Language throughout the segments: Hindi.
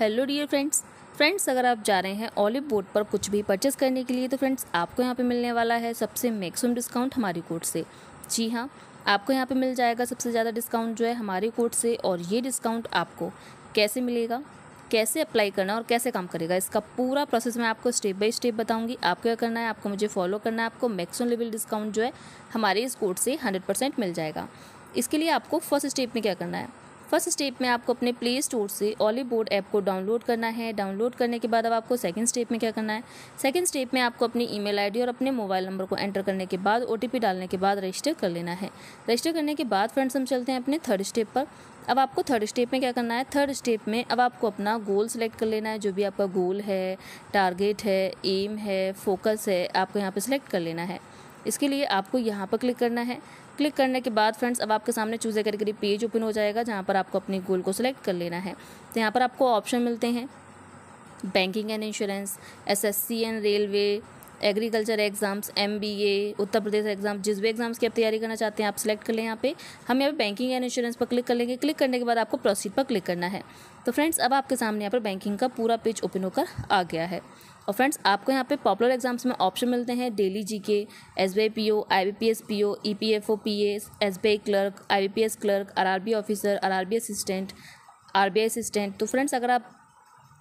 हेलो डियर फ्रेंड्स फ्रेंड्स अगर आप जा रहे हैं ऑलिव बोर्ड पर कुछ भी परचेस करने के लिए तो फ्रेंड्स आपको यहाँ पे मिलने वाला है सबसे मैक्सिमम डिस्काउंट हमारी कोर्ट से जी हाँ आपको यहाँ पे मिल जाएगा सबसे ज़्यादा डिस्काउंट जो है हमारे कोर्ट से और ये डिस्काउंट आपको कैसे मिलेगा कैसे अप्लाई करना और कैसे काम करेगा इसका पूरा प्रोसेस मैं आपको स्टेप बाय स्टेप बताऊंगी आपको क्या करना है आपको मुझे फॉलो करना है आपको मैक्सिमम लेवल डिस्काउंट जो है हमारे इस कोर्ट से हंड्रेड परसेंट मिल जाएगा इसके लिए आपको फर्स्ट स्टेप में क्या करना है फर्स्ट स्टेप में आपको अपने प्ले स्टोर से ओली बोर्ड ऐप को डाउनलोड करना है डाउनलोड करने के बाद अब आपको सेकंड स्टेप में क्या करना है सेकंड स्टेप में आपको अपनी ईमेल आईडी और अपने मोबाइल नंबर को एंटर करने के बाद ओ डालने के बाद रजिस्टर कर लेना है रजिस्टर करने के बाद फ्रेंड्स हम चलते हैं अपने थर्ड स्टेप पर अब आपको थर्ड स्टेप में क्या करना है थर्ड स्टेप में अब आपको अपना गोल सेलेक्ट कर लेना है जो भी आपका गोल है टारगेट है एम है फोकस है आपको यहाँ पर सिलेक्ट कर लेना है इसके लिए आपको यहाँ पर क्लिक करना है क्लिक करने के बाद फ्रेंड्स अब आपके सामने चूज़े करके पेज ओपन हो जाएगा जहाँ पर आपको अपने गोल को सिलेक्ट कर लेना है तो यहाँ पर आपको ऑप्शन मिलते हैं banking and insurance SSC and railway agriculture exams M B A Uttar Pradesh exam जिस भी एग्ज़ाम्स की आप तैयारी करना चाहते हैं आप सेलेक्ट कर लें यहाँ पे हम यहाँ पे बैंकिंग एंड इंश्योरेंस पर क्लिक कर लेंगे क्लिक करने के बाद आपको प्रोसीड पर क्लिक करना है तो फ्रेंड्स अब आपके सामने यहाँ पर बैंकिंग का पूरा पेज ओपन होकर आ गया है और फ्रेंड्स आपको यहाँ पे पॉपुलर एग्जाम्स में ऑप्शन मिलते हैं daily G K S B I P O I B P S P O E P F O P S S B I clerk I B P S clerk R R B officer R R B assistant R B I assistant तो फ्रेंड्स अगर आप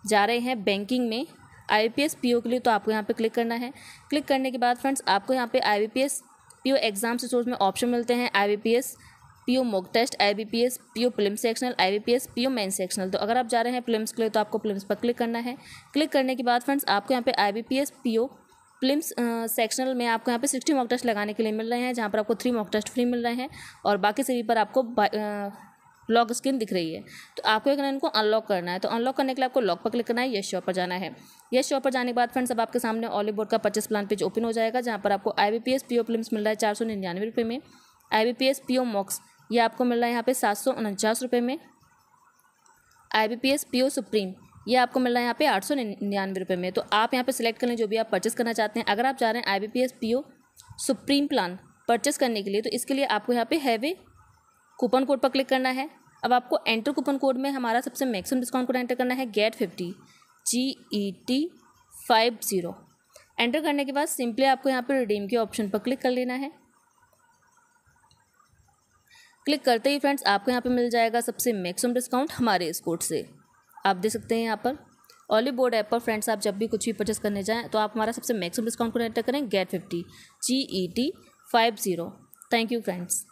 जा रहे हैं बैंकिंग में आई पी के लिए तो आपको यहाँ पर क्लिक करना है क्लिक करने के बाद फ्रेंड्स आपको यहाँ पे आई पीओ पी एग्ज़ाम से सोर्स में ऑप्शन मिलते हैं I P PO mock test I B P S P O prelim sectional I B P S P O main sectional तो अगर आप जा रहे हैं प्लिम्स के लिए तो आपको प्लिम्स पर क्लिक करना है क्लिक करने के बाद फ्रेंड्स आपको यहाँ पे I B P S P O prelims sectional में आपको यहाँ पे सिक्सटी मॉक टेस्ट लगाने के लिए मिल रहे हैं जहाँ पर आपको थ्री मॉक टेस्ट फ्री मिल रहे हैं और बाकी सभी पर आपको लॉक स्क्रीन दिख रही है तो आपको एक इनको अनलॉक करना है तो अनलॉक करने के लिए आपको लॉक पर क्लिक करना है यश शॉप पर जाना है यस शॉप पर जाने के बाद फ्रेंड्स अब आपके सामने ऑली बोर्ड का पच्चीस प्लान पेज ओपन हो जाएगा जहाँ पर आपको आई बी पी एस मिल रहा है चार सौ निन्यानवे रुपये में I B P S P O mocks ये आपको मिल रहा है यहाँ पे सात सौ उनचास रुपये में I B P S P O supreme ये आपको मिल रहा है यहाँ पे आठ सौ निन्यानवे रुपये में तो आप यहाँ पे सिलेक्ट कर लें जो भी आप परचेस करना चाहते हैं अगर आप चाह रहे हैं I B P S P O supreme plan purchase करने के लिए तो इसके लिए आपको यहाँ पे हैवे कूपन कोड पर क्लिक करना है अब आपको एंटर कूपन कोड में हमारा सबसे मैक्सिमम डिस्काउंट कोड एंटर करना है get fifty G E T five zero enter करने के बाद सिंपली आपको यहाँ पर रिडीम के ऑप्शन पर क्लिक कर लेना है क्लिक करते ही फ्रेंड्स आपको यहाँ पर मिल जाएगा सबसे मैक्सिमम डिस्काउंट हमारे इस कोड से आप देख सकते हैं यहाँ पर ऑली बोर्ड ऐप पर फ्रेंड्स आप जब भी कुछ भी परचेस करने जाएँ तो आप हमारा सबसे मैक्सिमम डिस्काउंट को एंटर करें get fifty G E T five zero thank you friends